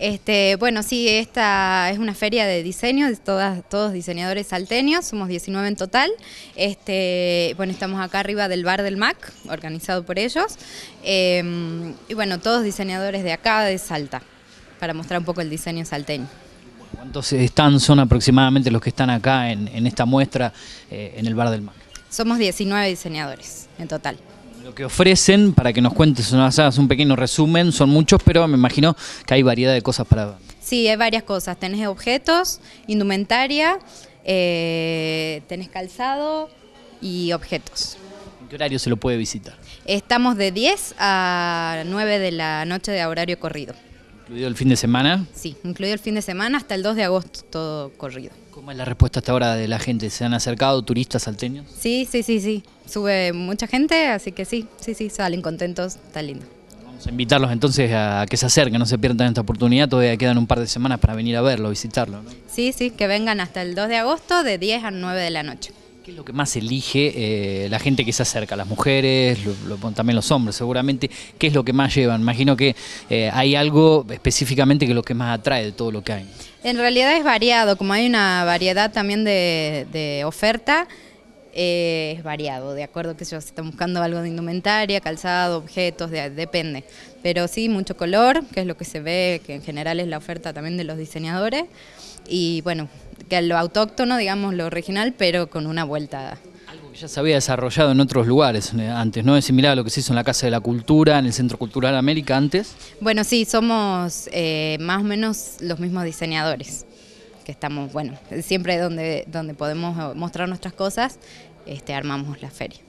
Este, bueno, sí, esta es una feria de diseño, de todos diseñadores salteños, somos 19 en total. Este, bueno, estamos acá arriba del bar del MAC, organizado por ellos. Em, y bueno, todos diseñadores de acá, de Salta, para mostrar un poco el diseño salteño. ¿Cuántos están, son aproximadamente los que están acá en, esta muestra eh, en el bar del MAC? Somos 19 diseñadores en total lo que ofrecen para que nos cuentes un pequeño resumen, son muchos, pero me imagino que hay variedad de cosas para... Sí, hay varias cosas, tenés objetos, indumentaria, eh, tenés calzado y objetos. ¿En qué horario se lo puede visitar? Estamos de 10 a 9 de la noche de horario corrido. ¿Incluido el fin de semana? Sí, incluido el fin de semana hasta el 2 de agosto todo corrido. ¿Cómo es la respuesta hasta ahora de la gente? ¿Se han acercado turistas salteños? Sí, sí, sí, sí. Sube mucha gente, así que sí, sí, sí, salen contentos, está lindo. Vamos a invitarlos entonces a que se acerquen, no se pierdan esta oportunidad, todavía quedan un par de semanas para venir a verlo, visitarlo. Sí, sí, que vengan hasta el 2 de agosto de 10 a 9 de la noche. ¿Qué es lo que más elige eh, la gente que se acerca? Las mujeres, también los hombres, seguramente. ¿Qué es lo que más llevan? Imagino que eh, hay algo específicamente que es lo que más atrae de todo lo que hay. En realidad es variado, como hay una variedad también de, de oferta. Eh, es variado, de acuerdo que ellos están buscando algo de indumentaria, calzado, objetos, depende. Pero sí, mucho color, que es lo que se ve, que en general es la oferta también de los diseñadores. Y bueno, que lo autóctono, digamos, lo original, pero con una vuelta ya se había desarrollado en otros lugares eh, antes, ¿no? Es similar a lo que se hizo en la Casa de la Cultura, en el Centro Cultural América antes. Bueno, sí, somos eh, más o menos los mismos diseñadores estamos, bueno, siempre donde, donde podemos mostrar nuestras cosas, este, armamos la feria.